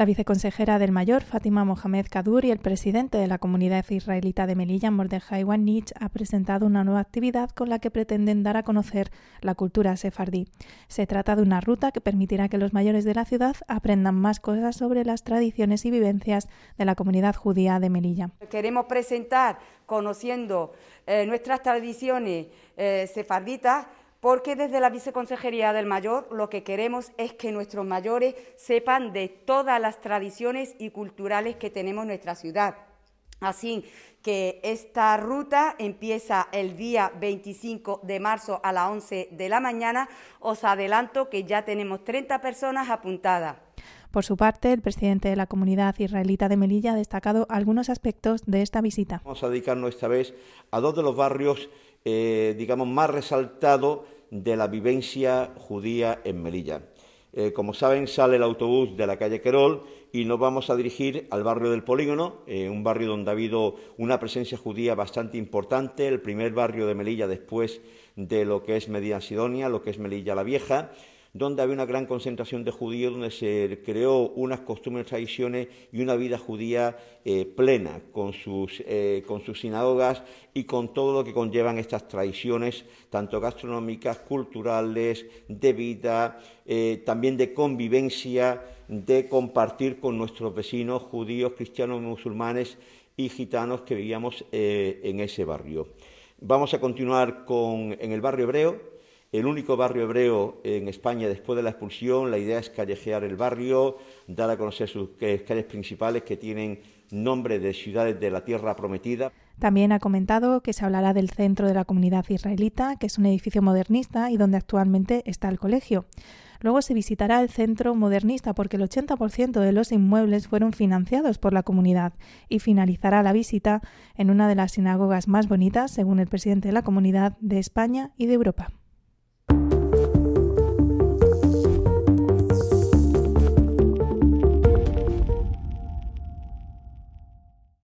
La viceconsejera del mayor, Fátima Mohamed Kadur, y el presidente de la comunidad israelita de Melilla, Mordejai Wanich, ha presentado una nueva actividad con la que pretenden dar a conocer la cultura sefardí. Se trata de una ruta que permitirá que los mayores de la ciudad aprendan más cosas sobre las tradiciones y vivencias de la comunidad judía de Melilla. Queremos presentar, conociendo eh, nuestras tradiciones eh, sefarditas, porque desde la Viceconsejería del Mayor lo que queremos es que nuestros mayores sepan de todas las tradiciones y culturales que tenemos en nuestra ciudad. Así que esta ruta empieza el día 25 de marzo a las 11 de la mañana. Os adelanto que ya tenemos 30 personas apuntadas. Por su parte, el presidente de la comunidad israelita de Melilla ha destacado algunos aspectos de esta visita. Vamos a dedicarnos esta vez a dos de los barrios eh, digamos, más resaltado de la vivencia judía en Melilla. Eh, como saben, sale el autobús de la calle Querol y nos vamos a dirigir al barrio del Polígono, eh, un barrio donde ha habido una presencia judía bastante importante, el primer barrio de Melilla después de lo que es Medina Sidonia, lo que es Melilla la Vieja donde había una gran concentración de judíos, donde se creó unas costumbres, tradiciones y una vida judía eh, plena, con sus, eh, con sus sinagogas y con todo lo que conllevan estas tradiciones, tanto gastronómicas, culturales, de vida, eh, también de convivencia, de compartir con nuestros vecinos judíos, cristianos, musulmanes y gitanos que vivíamos en ese barrio. Vamos a continuar con, en el barrio hebreo el único barrio hebreo en España después de la expulsión. La idea es callejear el barrio, dar a conocer sus calles principales que tienen nombre de ciudades de la tierra prometida. También ha comentado que se hablará del centro de la comunidad israelita, que es un edificio modernista y donde actualmente está el colegio. Luego se visitará el centro modernista porque el 80% de los inmuebles fueron financiados por la comunidad y finalizará la visita en una de las sinagogas más bonitas, según el presidente de la comunidad, de España y de Europa.